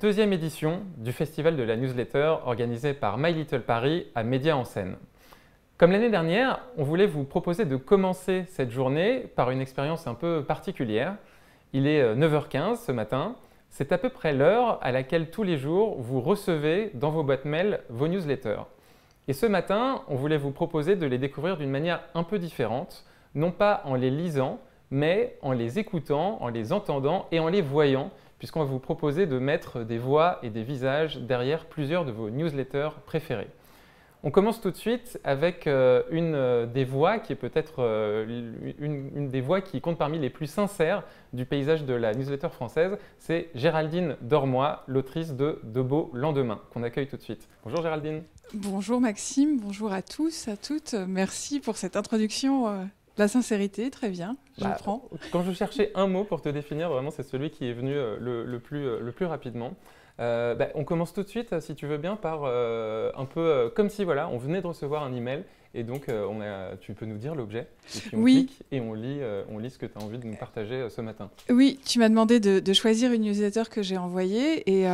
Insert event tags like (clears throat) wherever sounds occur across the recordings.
deuxième édition du Festival de la newsletter organisé par My Little Paris à Média en scène. Comme l'année dernière, on voulait vous proposer de commencer cette journée par une expérience un peu particulière. Il est 9h15 euh, ce matin. C'est à peu près l'heure à laquelle tous les jours vous recevez dans vos boîtes mail vos newsletters. Et ce matin, on voulait vous proposer de les découvrir d'une manière un peu différente, non pas en les lisant, mais en les écoutant, en les entendant et en les voyant puisqu'on va vous proposer de mettre des voix et des visages derrière plusieurs de vos newsletters préférés. On commence tout de suite avec euh, une euh, des voix qui est peut-être euh, une, des voix qui compte parmi les plus sincères du paysage de la newsletter française. C'est Géraldine Dormoy, l'autrice de De beaux lendemains, qu'on accueille tout de suite. Bonjour Géraldine. Bonjour Maxime, bonjour à tous, à toutes. Merci pour cette introduction la sincérité, très bien, je bah, Quand je cherchais un mot pour te définir, vraiment, c'est celui qui est venu euh, euh, le plus rapidement. Euh, ben, on commence tout de suite, si tu veux bien, par euh, un peu euh, comme si voilà, on venait de recevoir un email et donc tu peux nous dire l'objet. Oui. et on lit, on lit ce que tu as envie de nous partager ce matin. Oui, tu m'as demandé de, de, choisir une newsletter que j'ai envoyée et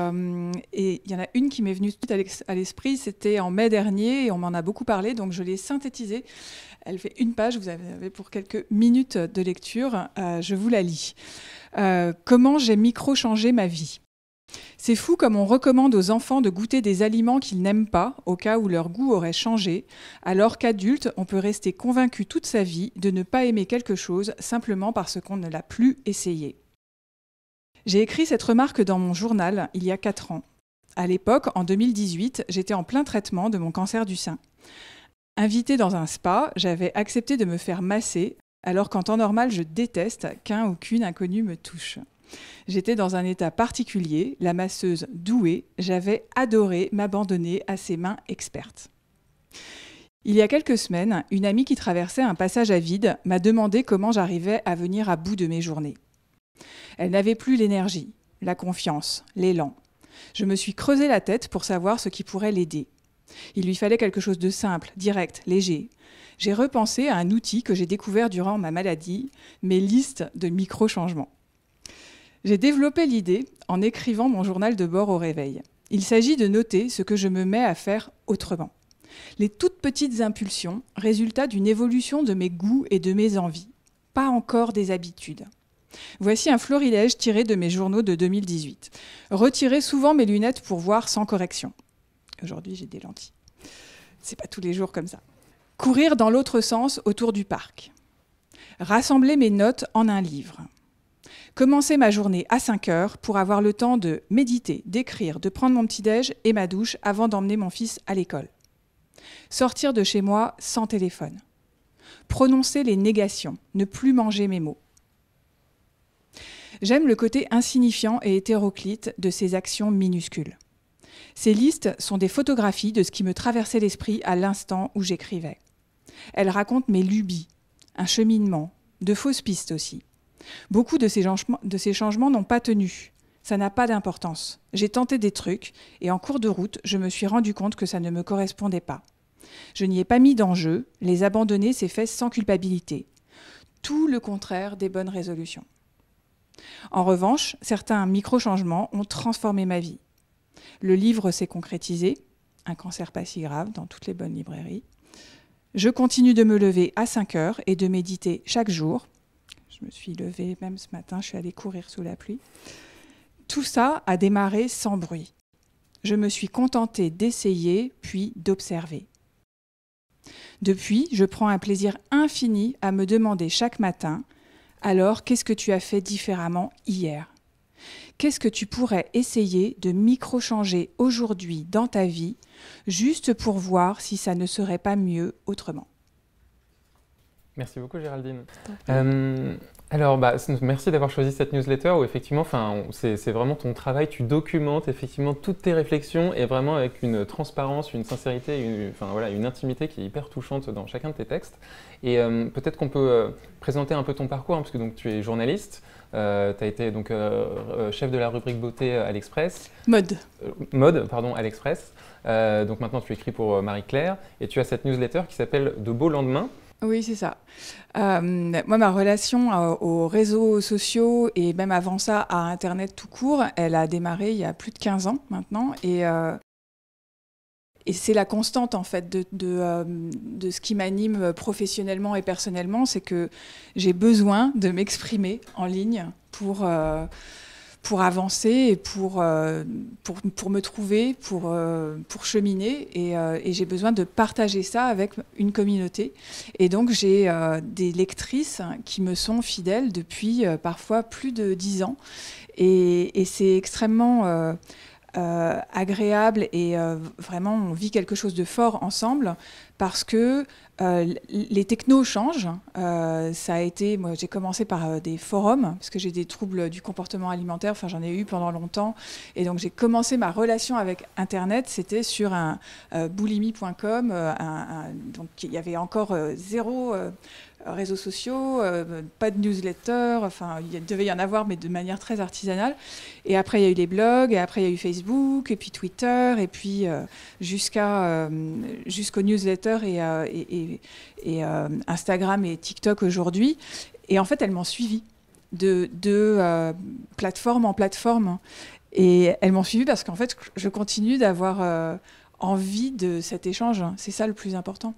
il y en a une qui m'est venue tout à l'esprit. C'était en mai dernier et on m'en a beaucoup parlé, donc je l'ai synthétisée. Elle fait une page, vous avez pour quelques minutes de lecture. je vous la lis. comment j'ai micro-changé ma vie c'est fou comme on recommande aux enfants de goûter des aliments qu'ils n'aiment pas au cas où leur goût aurait changé, alors qu'adulte, on peut rester convaincu toute sa vie de ne pas aimer quelque chose simplement parce qu'on ne l'a plus essayé. J'ai écrit cette remarque dans mon journal il y a 4 ans. À l'époque, en 2018, j'étais en plein traitement de mon cancer du sein. Invitée dans un spa, j'avais accepté de me faire masser, alors qu'en temps normal, je déteste qu'un ou qu'une inconnue me touche. J'étais dans un état particulier, la masseuse douée, j'avais adoré m'abandonner à ses mains expertes. Il y a quelques semaines, une amie qui traversait un passage à vide m'a demandé comment j'arrivais à venir à bout de mes journées. Elle n'avait plus l'énergie, la confiance, l'élan. Je me suis creusé la tête pour savoir ce qui pourrait l'aider. Il lui fallait quelque chose de simple, direct, léger. J'ai repensé à un outil que j'ai découvert durant ma maladie, mes listes de micro-changements. J'ai développé l'idée en écrivant mon journal de bord au réveil. Il s'agit de noter ce que je me mets à faire autrement. Les toutes petites impulsions, résultat d'une évolution de mes goûts et de mes envies, pas encore des habitudes. Voici un florilège tiré de mes journaux de 2018. Retirer souvent mes lunettes pour voir sans correction. Aujourd'hui, j'ai des lentilles. C'est pas tous les jours comme ça. Courir dans l'autre sens autour du parc. Rassembler mes notes en un livre. Commencer ma journée à 5 heures pour avoir le temps de méditer, d'écrire, de prendre mon petit-déj et ma douche avant d'emmener mon fils à l'école. Sortir de chez moi sans téléphone. Prononcer les négations, ne plus manger mes mots. J'aime le côté insignifiant et hétéroclite de ces actions minuscules. Ces listes sont des photographies de ce qui me traversait l'esprit à l'instant où j'écrivais. Elles racontent mes lubies, un cheminement, de fausses pistes aussi. Beaucoup de ces, changements, n'ont pas tenu. Ça n'a pas d'importance. J'ai tenté des trucs et en cours de route, je me suis rendu compte que ça ne me correspondait pas. Je n'y ai pas mis d'enjeu, les abandonner, s'est fait sans culpabilité. Tout le contraire des bonnes résolutions. En revanche, certains micro-changements ont transformé ma vie. Le livre s'est concrétisé, un cancer pas si grave dans toutes les bonnes librairies. Je continue de me lever à 5 heures et de méditer chaque jour, je me suis levée, même ce matin, je suis allée courir sous la pluie. Tout ça a démarré sans bruit. Je me suis contentée d'essayer, puis d'observer. Depuis, je prends un plaisir infini à me demander chaque matin Alors, qu'est-ce que tu as fait différemment hier Qu'est-ce que tu pourrais essayer de micro-changer aujourd'hui dans ta vie, juste pour voir si ça ne serait pas mieux autrement Merci beaucoup Géraldine. Euh, alors, bah, merci d'avoir choisi cette newsletter où effectivement, c'est vraiment ton travail, tu documentes effectivement toutes tes réflexions et vraiment avec une transparence, une sincérité, une, voilà, une intimité qui est hyper touchante dans chacun de tes textes. Et euh, peut-être qu'on peut, euh, présenter un peu ton parcours, hein, parce que donc, tu es journaliste, tu as été donc, chef de la rubrique beauté à l'Express. Mode. mode, pardon, à l'Express. donc maintenant, tu écris pour Marie-Claire et tu as cette newsletter qui s'appelle De beaux lendemains. Oui, c'est ça. Euh, moi, ma relation euh, aux réseaux sociaux et même avant ça à Internet tout court, elle a démarré il y a plus de 15 ans maintenant. Euh, et, c'est la constante, en fait, de, de ce qui m'anime professionnellement et personnellement, c'est que j'ai besoin de m'exprimer en ligne pour pour avancer et pour, euh, pour, pour, me trouver, pour, euh, pour cheminer. Et, euh, et j'ai besoin de partager ça avec une communauté. Et donc j'ai des lectrices qui me sont fidèles depuis parfois plus de dix ans. Et, et c'est extrêmement... agréable et vraiment on vit quelque chose de fort ensemble parce que euh, les technos changent. Euh, ça a été, moi j'ai commencé par euh, des forums parce que j'ai des troubles du comportement alimentaire. Enfin, j'en ai eu pendant longtemps, et donc j'ai commencé ma relation avec Internet. C'était sur un boulimie.com. donc il y avait encore zéro euh, réseaux sociaux, euh, pas de newsletter, enfin il devait y en avoir mais de manière très artisanale. Et après il y a eu les blogs, et après il y a eu Facebook, et puis Twitter, et puis euh, jusqu'à jusqu'aux newsletters et, et, Instagram et TikTok aujourd'hui. Et en fait elles m'ont suivi de, de plateforme en plateforme. Et elles m'ont suivi parce qu'en fait je continue d'avoir envie de cet échange. C'est ça le plus important.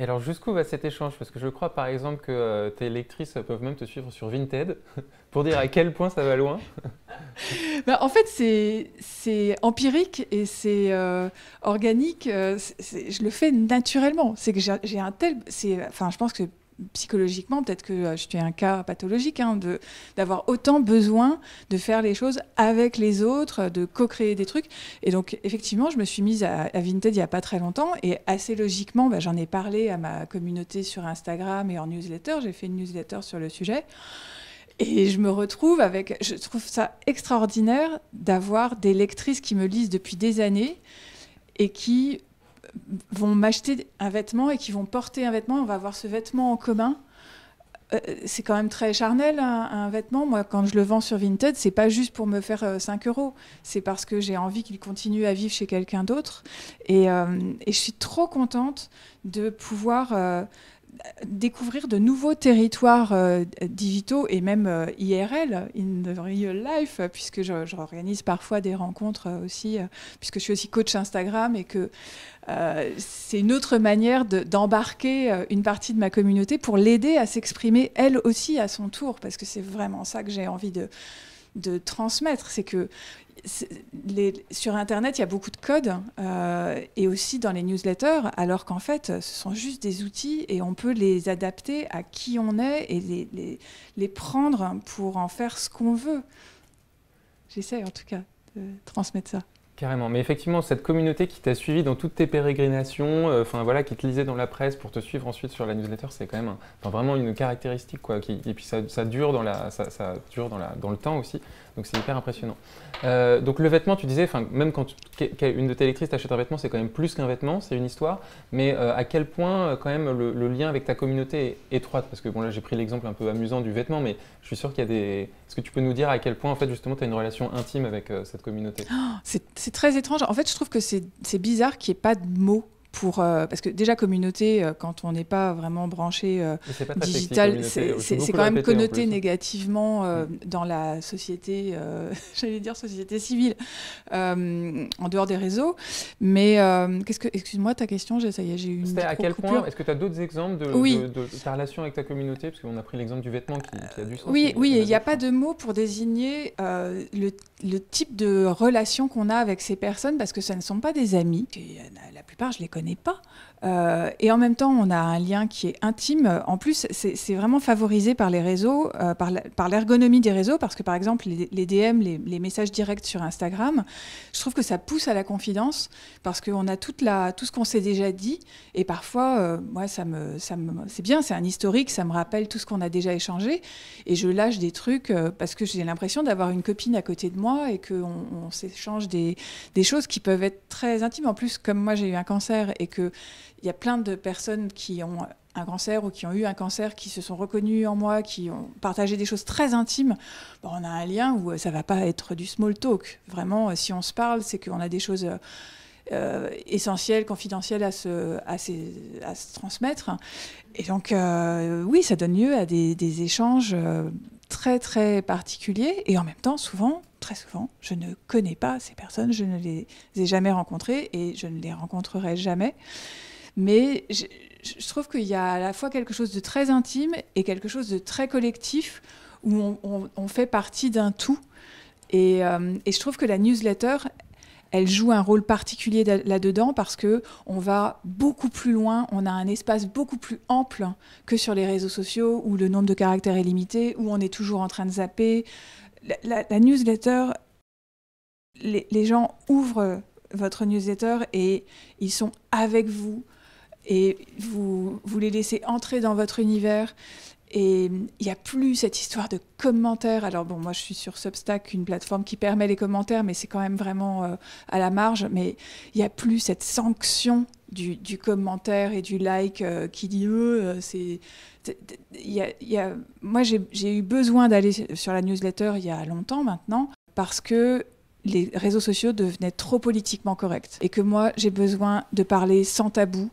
Et alors jusqu'où va cet échange Parce que je crois par exemple que euh, tes lectrices peuvent même te suivre sur Vinted (laughs) pour dire à quel point ça va loin. (laughs) Bah, en fait, c'est empirique et c'est euh, organique. Euh, je le fais naturellement. C'est que j'ai un tel... Enfin, je pense que psychologiquement, peut-être que euh, je suis un cas pathologique, hein, d'avoir autant besoin de faire les choses avec les autres, de co-créer des trucs. Et donc, effectivement, je me suis mise à, Vinted il n'y a pas très longtemps, et assez logiquement, bah, j'en ai parlé à ma communauté sur Instagram et en newsletter. J'ai fait une newsletter sur le sujet. Et je me retrouve avec, je trouve ça extraordinaire d'avoir des lectrices qui me lisent depuis des années et qui vont m'acheter un vêtement et qui vont porter un vêtement, on va avoir ce vêtement en commun. Euh, c'est quand même très charnel un, vêtement. Moi, quand je le vends sur Vinted, c'est pas juste pour me faire 5 euh, euros. C'est parce que j'ai envie qu'il continue à vivre chez quelqu'un d'autre. Et, euh, et, je suis trop contente de pouvoir découvrir de nouveaux territoires euh, digitaux et même euh, IRL, in the real life, puisque je, organise parfois des rencontres euh, aussi, puisque je suis aussi coach Instagram et que c'est une autre manière d'embarquer une partie de ma communauté pour l'aider à s'exprimer elle aussi à son tour, parce que c'est vraiment ça que j'ai envie de, de transmettre. C'est que sur Internet, il y a beaucoup de codes euh, et aussi dans les newsletters, alors qu'en fait, ce sont juste des outils et on peut les adapter à qui on est et les, les, les prendre pour en faire ce qu'on veut. J'essaie en tout cas de transmettre ça. Carrément, mais effectivement, cette communauté qui t'a suivi dans toutes tes pérégrinations, euh, voilà, qui te lisait dans la presse pour te suivre ensuite sur la newsletter, c'est quand même vraiment une caractéristique quoi. et puis ça, dure dans la, ça, dure dans le temps aussi. Donc c'est hyper impressionnant. Euh, donc le vêtement, tu disais, même quand une de tes électrices t'achète un vêtement, c'est quand même plus qu'un vêtement, c'est une histoire. Mais euh, à quel point euh, quand même le, lien avec ta communauté est étroite Parce que bon là j'ai pris l'exemple un peu amusant du vêtement, mais je suis sûr qu'il y a des... Est-ce que tu peux nous dire à quel point en fait justement tu as une relation intime avec cette communauté oh, C'est très étrange. En fait je trouve que c'est bizarre qu'il n'y ait pas de mots pour euh, parce que déjà communauté euh, quand on n'est pas vraiment branché euh, digital c'est quand même connoté négativement mm. dans la société (laughs) j'allais dire société civile en dehors des réseaux mais qu'est-ce que excuse-moi ta question ça y est j'ai eu une à quel point est-ce que tu as d'autres exemples de, ta relation avec ta communauté parce qu'on a pris l'exemple du vêtement qui, a du sens oui oui il n'y a pas de mot pour désigner le, le type de relation qu'on a avec ces personnes parce que ce ne sont pas des amis la plupart je les connais n'est pas, euh, et en même temps, on a un lien qui est intime. En plus, c'est vraiment favorisé par les réseaux, euh, par l'ergonomie des réseaux, parce que par exemple, les, DM, les, messages directs sur Instagram, je trouve que ça pousse à la confidence, parce qu'on a toute tout ce qu'on s'est déjà dit. Et parfois, euh, moi, ça me, ça me, c'est bien, c'est un historique, ça me rappelle tout ce qu'on a déjà échangé. Et je lâche des trucs parce que j'ai l'impression d'avoir une copine à côté de moi et qu'on s'échange des, des choses qui peuvent être très intimes. En plus, comme moi, j'ai eu un cancer et que il y a plein de personnes qui ont un cancer ou qui ont eu un cancer, qui se sont reconnues en moi, qui ont partagé des choses très intimes, on a un lien où euh, ça va pas être du small talk. Vraiment, euh, si on se parle, c'est qu'on a des choses euh, essentielles, confidentielles à se, transmettre. Et donc, oui, ça donne lieu à des, échanges très, très particuliers. Et en même temps, souvent, très souvent, je ne connais pas ces personnes, je ne les ai jamais rencontrées et je ne les rencontrerai jamais. Mais je, trouve qu'il y a à la fois quelque chose de très intime et quelque chose de très collectif où on, fait partie d'un tout. Euh, et, je trouve que la newsletter, elle joue un rôle particulier là-dedans parce que on va beaucoup plus loin, on a un espace beaucoup plus ample que sur les réseaux sociaux où le nombre de caractères est limité, où on est toujours en train de zapper. La, newsletter, les gens ouvrent votre newsletter et ils sont avec vous et vous, vous les laissez entrer dans votre univers. Et il n'y a plus cette histoire de commentaires. Alors bon, moi je suis sur Substack, une plateforme qui permet les commentaires, mais c'est quand même vraiment euh, à la marge. Mais il n'y a plus cette sanction du, commentaire et du like euh, qui dit eux. c'est, y a... Moi j'ai eu besoin d'aller sur la newsletter il y a longtemps maintenant, parce que les réseaux sociaux devenaient trop politiquement corrects et que moi j'ai besoin de parler sans tabou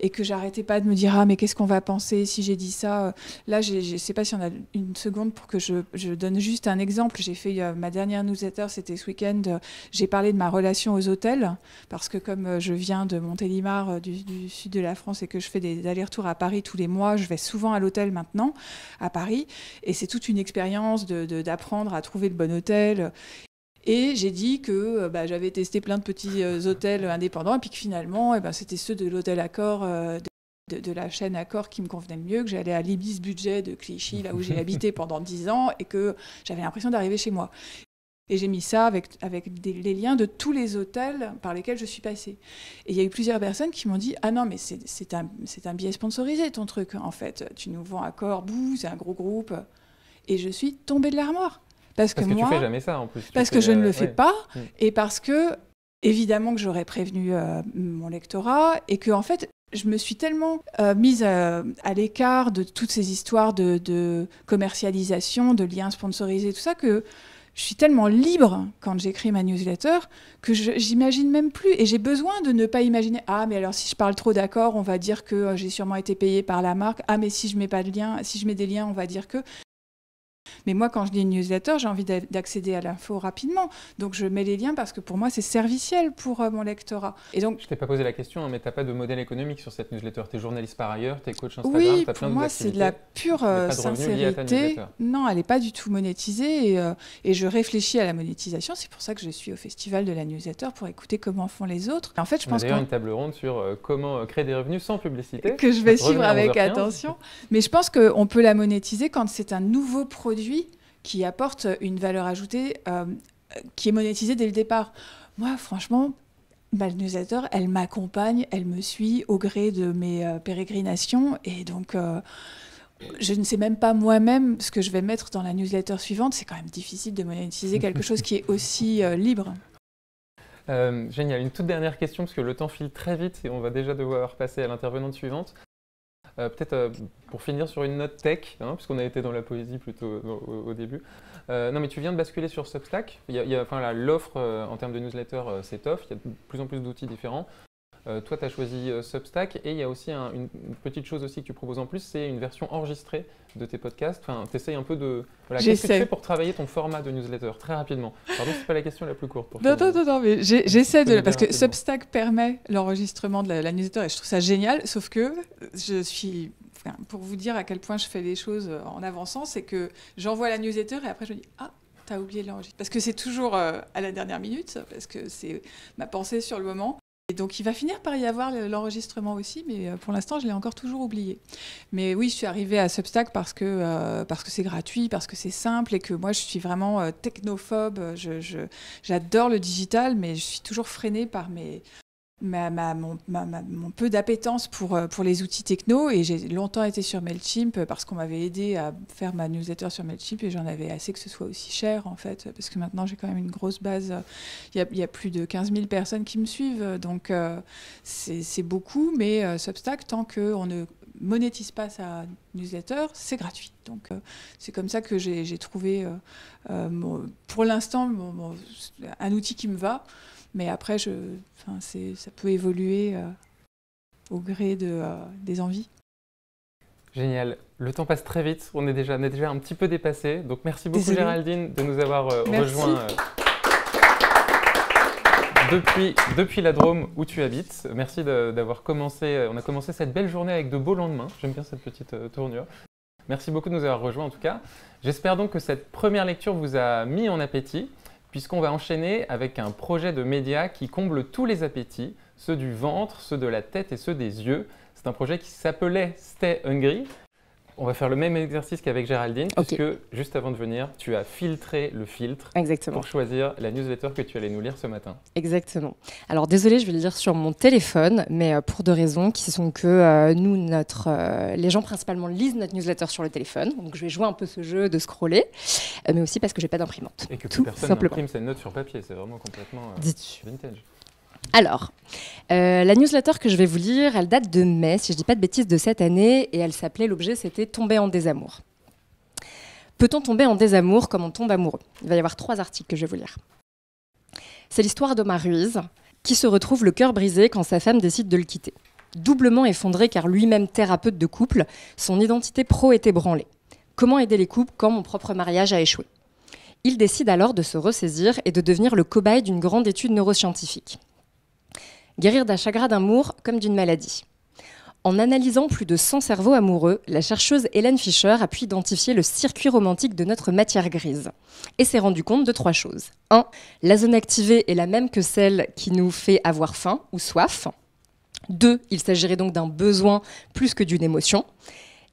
et que j'arrêtais pas de me dire ah mais qu'est-ce qu'on va penser si j'ai dit ça. Là, je sais pas si on a une seconde pour que je, je donne juste un exemple. J'ai fait euh, ma dernière newsletter, c'était ce week-end. Euh, j'ai parlé de ma relation aux hôtels parce que comme euh, je viens de Montélimar, du, sud de la France, et que je fais des allers-retours à Paris tous les mois, je vais souvent à l'hôtel maintenant à Paris, et c'est toute une expérience d'apprendre de, à trouver le bon hôtel. Et j'ai dit que euh, bah, j'avais testé plein de petits euh, hôtels indépendants et puis que finalement, eh ben, c'était ceux de l'hôtel Accor, euh, de, la chaîne Accor qui me convenaient mieux, que j'allais à l'Ibis Budget de Clichy, là où j'ai (laughs) habité pendant 10 ans, et que j'avais l'impression d'arriver chez moi. Et j'ai mis ça avec, avec les liens de tous les hôtels par lesquels je suis passée. Et il y a eu plusieurs personnes qui m'ont dit Ah non, mais c'est un, billet sponsorisé ton truc, en fait. Tu nous vends Accor, bouh, c'est un gros groupe. Et je suis tombée de l'armoire. Parce, que, moi, fais jamais ça en plus. Parce que je ne le euh, fais pas mm. et parce que évidemment que j'aurais prévenu euh, mon lectorat et que en fait je me suis tellement euh, mise à, l'écart de toutes ces histoires de, commercialisation, de liens sponsorisés, tout ça que je suis tellement libre quand j'écris ma newsletter que j'imagine même plus. Et j'ai besoin de ne pas imaginer Ah, mais alors si je parle trop d'accord, on va dire que j'ai sûrement été payé par la marque. Ah, mais si je mets pas de lien, si je mets des liens, on va dire que. Mais moi, quand je dis newsletter, j'ai envie d'accéder à l'info rapidement. Donc, je mets les liens parce que pour moi, c'est serviciel pour euh, mon lectorat. Et donc, je t'ai pas posé la question, hein, mais tu n'as pas de modèle économique sur cette newsletter. Tu es journaliste par ailleurs, tu es coach Instagram, oui, tu as plein de moi, c'est de la pure euh, sincérité. Non, elle n'est pas du tout monétisée. Et, euh, et je réfléchis à la monétisation. C'est pour ça que je suis au festival de la newsletter pour écouter comment font les autres. en fait, je On pense a une table ronde sur comment créer des revenus sans publicité. Que je vais suivre avec attention. mais je pense qu'on peut la monétiser quand c'est un nouveau projet produit qui apporte une valeur ajoutée euh, qui est monétisée dès le départ. Moi, franchement, ma newsletter, elle m'accompagne, elle me suit au gré de mes euh, pérégrinations. Et donc, euh, je ne sais même pas moi-même ce que je vais mettre dans la newsletter suivante. C'est quand même difficile de monétiser quelque chose qui est aussi libre. génial. Une toute dernière question, parce que le temps file très vite et on va déjà devoir passer à l'intervenante suivante. Euh, peut-être euh, pour finir sur une note tech, hein, puisqu'on a été dans la poésie plutôt euh, au, début. non, mais tu viens de basculer sur Substack. L'offre en termes de newsletter c'est off. Il y a de plus en plus d'outils différents. Euh, toi, tu as choisi euh, Substack et il y a aussi une, petite chose aussi que tu proposes en plus, c'est une version enregistrée de tes podcasts. Enfin, tu essaies un peu de. Voilà, qu'est-ce que tu fais pour travailler ton format de newsletter Très rapidement. Pardon, c'est pas la question la plus courte pour Non, non, non, non, mais j'essaie de. Parce que Substack permet l'enregistrement de la, newsletter et je trouve ça génial, sauf que je suis. pour vous dire à quel point je fais les choses euh, en avançant, c'est que j'envoie la newsletter et après je me dis Ah, t'as oublié l'enregistrement. Parce que c'est toujours à la dernière minute, parce que c'est ma pensée sur le moment. Et donc il va finir par y avoir l'enregistrement aussi, mais euh, pour l'instant je l'ai encore toujours oublié. Mais oui, je suis arrivée à Substack parce que euh, parce que c'est gratuit, parce que c'est simple et que moi je suis vraiment euh, technophobe. J'adore je, le digital, mais je suis toujours freinée par mes mon, peu d'appétence pour, euh, pour les outils techno et j'ai longtemps été sur Mailchimp euh, parce qu'on m'avait aidé à faire ma newsletter sur Mailchimp et j'en avais assez que ce soit aussi cher en fait parce que maintenant j'ai quand même une grosse base. Euh, il y a, plus de 15 000 personnes qui me suivent donc c'est beaucoup mais Substack tant qu'on ne monétise pas sa newsletter, c'est gratuit. Donc c'est comme ça que j'ai trouvé pour l'instant un outil qui me va. Mais après, ça peut évoluer euh, au gré euh, des envies. Génial. Le temps passe très vite. On est déjà, déjà un petit peu dépassé. Donc merci beaucoup Géraldine de nous avoir euh, rejoints depuis, depuis la Drôme où tu habites. Merci d'avoir commencé. On a commencé cette belle journée avec de beaux lendemains. J'aime bien cette petite tournure. Merci beaucoup de nous avoir rejoints en tout cas. J'espère donc que cette première lecture vous a mis en appétit puisqu'on va enchaîner avec un projet de média qui comble tous les appétits, ceux du ventre, ceux de la tête et ceux des yeux. C'est un projet qui s'appelait Stay Hungry on va faire le même exercice qu'avec Géraldine, parce que juste avant de venir, tu as filtré le filtre pour choisir la newsletter que tu allais nous lire ce matin. Exactement. Alors désolé, je vais le lire sur mon téléphone, mais euh, pour deux raisons qui sont que euh, nous, notre, euh, les gens principalement lisent notre newsletter sur le téléphone, donc je vais jouer un peu ce jeu de scroller, mais aussi parce que j'ai pas d'imprimante. Et que Tout personne n'imprime ses notes sur papier, c'est vraiment complètement vintage. Alors, euh, la newsletter que je vais vous lire, elle date de mai, si je ne dis pas de bêtises, de cette année, et elle s'appelait, l'objet c'était Tomber en désamour. Peut-on tomber en désamour comme on tombe amoureux Il va y avoir trois articles que je vais vous lire. C'est l'histoire d'Omar Ruiz, qui se retrouve le cœur brisé quand sa femme décide de le quitter. Doublement effondré car lui-même thérapeute de couple, son identité pro est ébranlée. Comment aider les couples quand mon propre mariage a échoué Il décide alors de se ressaisir et de devenir le cobaye d'une grande étude neuroscientifique guérir d'un chagrin d'amour comme d'une maladie. En analysant plus de 100 cerveaux amoureux, la chercheuse Hélène Fischer a pu identifier le circuit romantique de notre matière grise et s'est rendue compte de trois choses. 1. La zone activée est la même que celle qui nous fait avoir faim ou soif. 2. Il s'agirait donc d'un besoin plus que d'une émotion.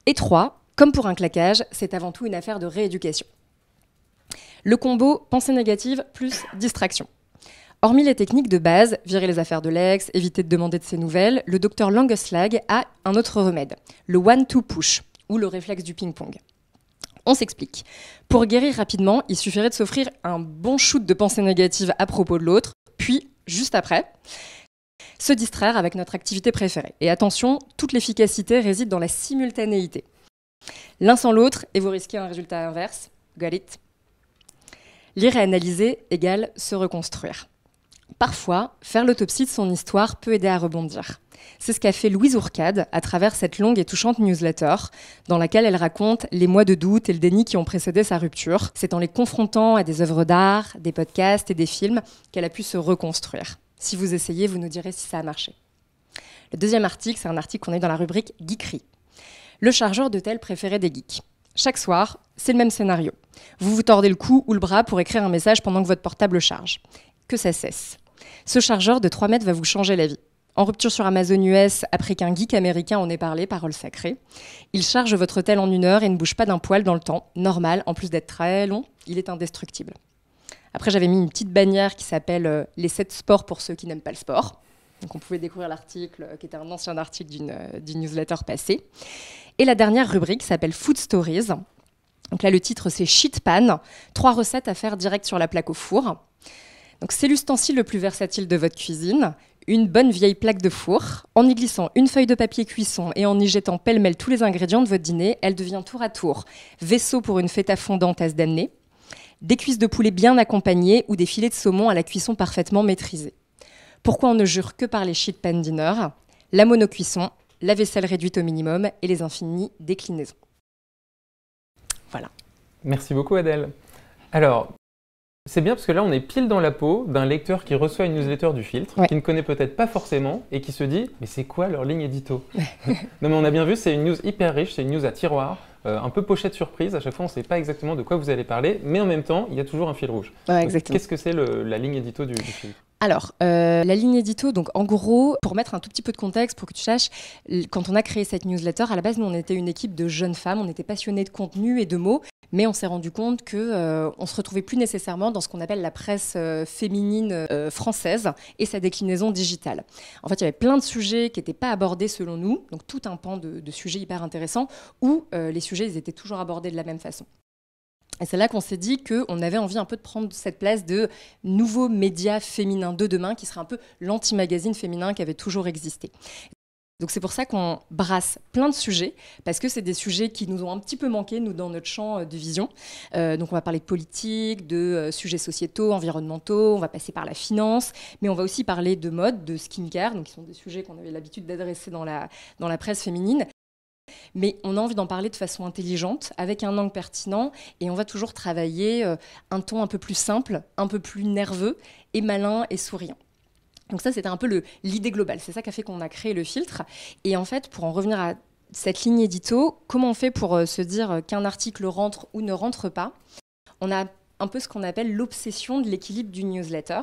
Et 3. Comme pour un claquage, c'est avant tout une affaire de rééducation. Le combo pensée négative plus distraction. Hormis les techniques de base, virer les affaires de l'ex, éviter de demander de ses nouvelles, le docteur Langeslag a un autre remède, le one-two push, ou le réflexe du ping-pong. On s'explique. Pour guérir rapidement, il suffirait de s'offrir un bon shoot de pensée négative à propos de l'autre, puis, juste après, se distraire avec notre activité préférée. Et attention, toute l'efficacité réside dans la simultanéité. L'un sans l'autre, et vous risquez un résultat inverse. Got it. Lire et analyser égale se reconstruire. Parfois, faire l'autopsie de son histoire peut aider à rebondir. C'est ce qu'a fait Louise Ourcade à travers cette longue et touchante newsletter dans laquelle elle raconte les mois de doute et le déni qui ont précédé sa rupture. C'est en les confrontant à des œuvres d'art, des podcasts et des films qu'elle a pu se reconstruire. Si vous essayez, vous nous direz si ça a marché. Le deuxième article, c'est un article qu'on a eu dans la rubrique Geekery. Le chargeur de tel préféré des geeks. Chaque soir, c'est le même scénario. Vous vous tordez le cou ou le bras pour écrire un message pendant que votre portable charge que ça cesse. Ce chargeur de 3 mètres va vous changer la vie. En rupture sur Amazon US, après qu'un geek américain en ait parlé, parole sacrée. Il charge votre tel en une heure et ne bouge pas d'un poil dans le temps. Normal, en plus d'être très long, il est indestructible. Après, j'avais mis une petite bannière qui s'appelle euh, Les 7 sports pour ceux qui n'aiment pas le sport. Donc on pouvait découvrir l'article, euh, qui était un ancien article euh, d'une newsletter passée. Et la dernière rubrique s'appelle Food Stories. Donc là, le titre, c'est Shit Pan. Trois recettes à faire direct sur la plaque au four c'est l'ustensile le plus versatile de votre cuisine, une bonne vieille plaque de four. En y glissant une feuille de papier cuisson et en y jetant pêle-mêle tous les ingrédients de votre dîner, elle devient tour à tour vaisseau pour une fête à fondante à se des cuisses de poulet bien accompagnées ou des filets de saumon à la cuisson parfaitement maîtrisée. Pourquoi on ne jure que par les sheet pan dinner La monocuisson, la vaisselle réduite au minimum et les infinies déclinaisons. Voilà. Merci beaucoup Adèle. Alors, c'est bien parce que là, on est pile dans la peau d'un lecteur qui reçoit une newsletter du filtre, qui ne connaît peut-être pas forcément et qui se dit Mais c'est quoi leur ligne édito (laughs) Non, mais on a bien vu, c'est une news hyper riche, c'est une news à tiroir. Euh, un peu pochette surprise. À chaque fois, on ne sait pas exactement de quoi vous allez parler, mais en même temps, il y a toujours un fil rouge. Ouais, Qu'est-ce que c'est la ligne édito du, du film alors, euh, la ligne édito, donc en gros, pour mettre un tout petit peu de contexte, pour que tu saches, quand on a créé cette newsletter, à la base, nous, on était une équipe de jeunes femmes, on était passionnées de contenu et de mots, mais on s'est rendu compte que euh, on se retrouvait plus nécessairement dans ce qu'on appelle la presse féminine française et sa déclinaison digitale. En fait, il y avait plein de sujets qui n'étaient pas abordés selon nous, donc tout un pan de, de sujets hyper intéressants, où les sujets ils étaient toujours abordés de la même façon. Et c'est là qu'on s'est dit qu'on avait envie un peu de prendre cette place de nouveau média féminin de demain, qui serait un peu l'anti-magazine féminin qui avait toujours existé. Donc c'est pour ça qu'on brasse plein de sujets, parce que c'est des sujets qui nous ont un petit peu manqué, nous, dans notre champ euh, de vision. Euh, donc on va parler de politique, de euh, sujets sociétaux, environnementaux, on va passer par la finance, mais on va aussi parler de mode, de skincare, donc qui sont des sujets qu'on avait l'habitude d'adresser dans la, dans la presse féminine, mais on a envie d'en parler de façon intelligente, avec un angle pertinent, et on va toujours travailler euh, un ton un peu plus simple, un peu plus nerveux, et malin et souriant. Donc ça, c'était un peu l'idée globale. C'est ça qui a fait qu'on a créé le filtre. Et en fait, pour en revenir à cette ligne édito, comment on fait pour euh, se dire qu'un article rentre ou ne rentre pas On a un peu ce qu'on appelle l'obsession de l'équilibre du newsletter.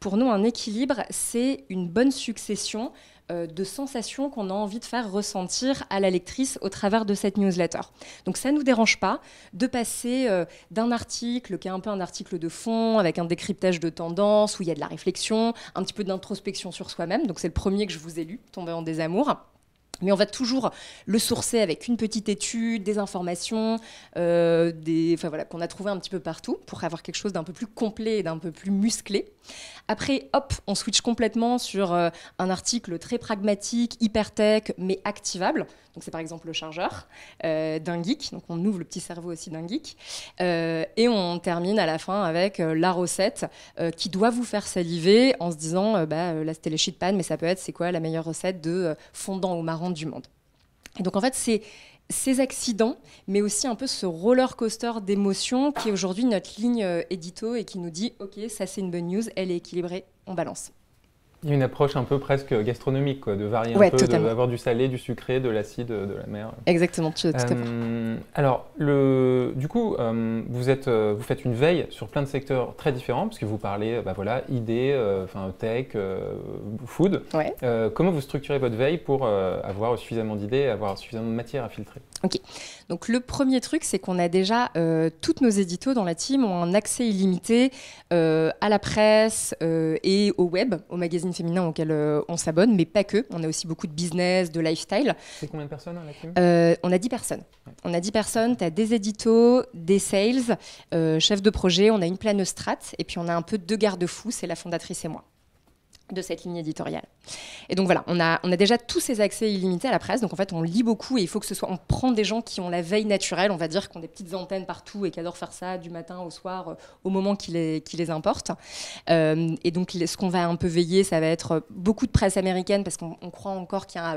Pour nous, un équilibre, c'est une bonne succession euh, de sensations qu'on a envie de faire ressentir à la lectrice au travers de cette newsletter. Donc ça ne nous dérange pas de passer euh, d'un article qui est un peu un article de fond, avec un décryptage de tendance, où il y a de la réflexion, un petit peu d'introspection sur soi-même. Donc c'est le premier que je vous ai lu, Tomber en désamour mais on va toujours le sourcer avec une petite étude, des informations, euh, des, enfin voilà, qu'on a trouvé un petit peu partout pour avoir quelque chose d'un peu plus complet et d'un peu plus musclé. Après, hop, on switch complètement sur euh, un article très pragmatique, hypertech, mais activable. Donc c'est par exemple le chargeur euh, d'un geek. Donc on ouvre le petit cerveau aussi d'un geek. Euh, et on termine à la fin avec euh, la recette qui doit vous faire saliver en se disant, bah, là c'était les shit pan, mais ça peut être c'est quoi la meilleure recette de fondant au marron du monde. Et donc en fait c'est ces accidents, mais aussi un peu ce roller coaster d'émotions qui est aujourd'hui notre ligne édito et qui nous dit, ok, ça c'est une bonne news, elle est équilibrée, on balance. Il y a une approche un peu presque gastronomique, de varier un peu, d'avoir du salé, du sucré, de l'acide, euh, de la mer. Exactement, euh, Alors, du coup, euh, vous, êtes, vous faites une veille sur plein de secteurs très différents, parce que vous parlez, bah voilà, idées, enfin tech, food. comment vous structurez votre veille pour avoir suffisamment d'idées, avoir suffisamment de matière à filtrer Ok. Donc le premier truc, c'est qu'on a déjà toutes nos éditos dans la team ont un accès illimité à la presse et au web, au magazine féminin auquel euh, on s'abonne, mais pas que. On a aussi beaucoup de business, de lifestyle. C'est combien de personnes hein, euh, On a 10 personnes. On a 10 personnes, tu as des éditos, des sales, euh, chef de projet, on a une pleine strate et puis on a un peu deux garde-fous, c'est la fondatrice et moi de cette ligne éditoriale. Et donc voilà, on a, on a déjà tous ces accès illimités à la presse. Donc en fait, on lit beaucoup et il faut que ce soit. On prend des gens qui ont la veille naturelle, on va dire, qui ont des petites antennes partout et qui adorent faire ça du matin au soir, euh, au moment qui les, qui importe. Euh, et donc ce qu'on va un peu veiller, ça va être euh, beaucoup de presse américaine parce qu'on croit encore qu'il y a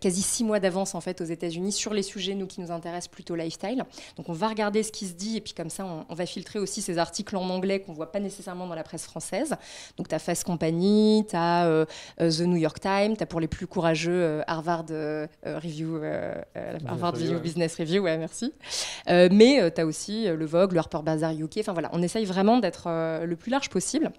quasi six mois d'avance en fait aux États-Unis sur les sujets nous qui nous intéressent plutôt lifestyle. Donc on va regarder ce qui se dit et puis comme ça, on, va filtrer aussi ces articles en anglais qu'on voit pas nécessairement dans la presse française. Donc ta face Compagnie tu euh, as euh, The New York Times, tu as pour les plus courageux euh, Harvard Review, Harvard Business Review, ouais, merci. mais tu as aussi le Vogue, le Harper Bazaar UK. Enfin voilà, on essaye vraiment d'être le plus large possible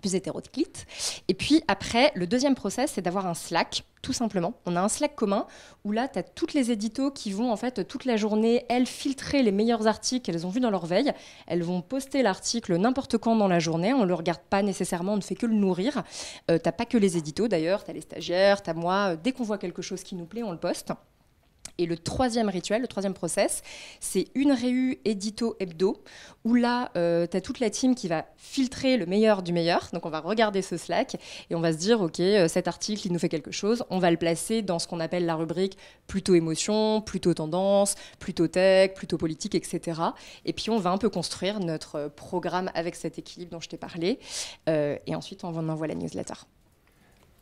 plus hétéroclite. Et puis après, le deuxième process, c'est d'avoir un Slack, tout simplement. On a un Slack commun où là, tu as toutes les éditos qui vont en fait toute la journée, elles filtrer les meilleurs articles qu'elles ont vus dans leur veille. Elles vont poster l'article n'importe quand dans la journée. On ne le regarde pas nécessairement, on ne fait que le nourrir. Tu euh, t'as pas que les éditos d'ailleurs, tu as les stagiaires, tu as moi. Dès qu'on voit quelque chose qui nous plaît, on le poste. Et le troisième rituel, le troisième process, c'est une réu édito hebdo, où là, euh, tu as toute la team qui va filtrer le meilleur du meilleur. Donc on va regarder ce Slack et on va se dire, OK, euh, cet article, il nous fait quelque chose. On va le placer dans ce qu'on appelle la rubrique plutôt émotion, plutôt tendance, plutôt tech, plutôt politique, etc. Et puis on va un peu construire notre euh, programme avec cet équilibre dont je t'ai parlé. et ensuite, on envoie la newsletter.